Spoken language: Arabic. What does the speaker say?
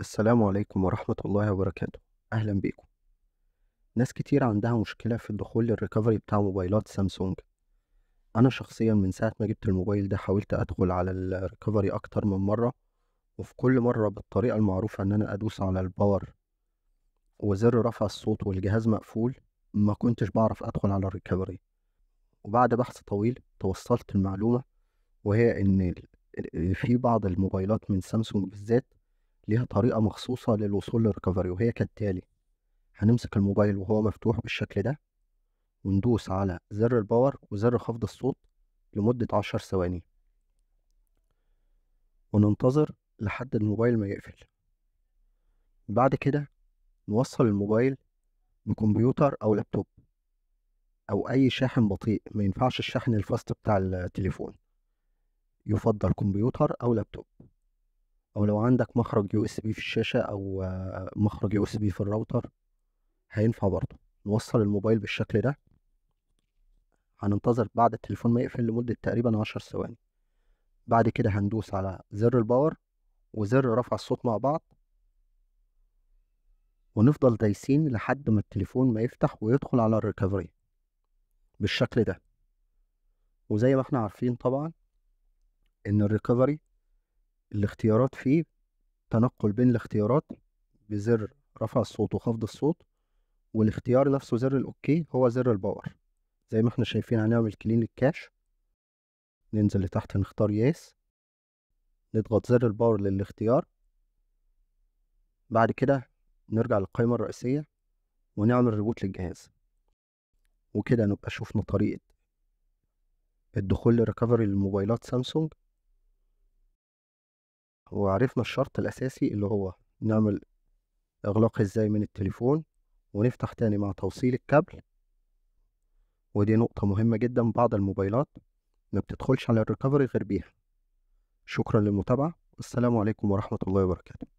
السلام عليكم ورحمة الله وبركاته أهلا بيكم ناس كتير عندها مشكلة في الدخول للريكفري بتاع موبايلات سامسونج أنا شخصيا من ساعة ما جبت الموبايل ده حاولت أدخل على الريكفري أكتر من مرة وفي كل مرة بالطريقة المعروفة إن أنا أدوس على الباور وزر رفع الصوت والجهاز مقفول ما كنتش بعرف أدخل على الريكفري وبعد بحث طويل توصلت المعلومة وهي إن في بعض الموبايلات من سامسونج بالذات ليها طريقة مخصوصة للوصول للريكفري وهي كالتالي هنمسك الموبايل وهو مفتوح بالشكل ده وندوس على زر الباور وزر خفض الصوت لمدة عشر ثواني وننتظر لحد الموبايل ما يقفل بعد كده نوصل الموبايل بكمبيوتر أو لابتوب أو أي شاحن بطيء ما ينفعش الشحن الفاست بتاع التليفون يفضل كمبيوتر أو لابتوب او لو عندك مخرج يو اس بي في الشاشه او آه، مخرج يو اس بي في الراوتر هينفع برضه نوصل الموبايل بالشكل ده هننتظر بعد التليفون ما يقفل لمدة تقريبا عشر ثواني بعد كده هندوس على زر الباور وزر رفع الصوت مع بعض ونفضل دايسين لحد ما التليفون ما يفتح ويدخل على الريكفري بالشكل ده وزي ما احنا عارفين طبعا ان الريكفري الاختيارات فيه تنقل بين الاختيارات بزر رفع الصوت وخفض الصوت والاختيار نفسه زر الاوكي هو زر الباور زي ما احنا شايفين هنعمل كلين الكاش ننزل لتحت نختار ياس نضغط زر الباور للاختيار بعد كده نرجع للقائمة الرئيسية ونعمل ريبوت للجهاز وكده نبقى شوفنا طريقة الدخول لريكفري لموبايلات سامسونج وعرفنا الشرط الأساسي اللي هو نعمل إغلاق إزاي من التليفون ونفتح تاني مع توصيل الكابل ودي نقطة مهمة جدا بعض الموبايلات ما بتدخلش على الريكفري غير بيها شكرا للمتابعة والسلام عليكم ورحمة الله وبركاته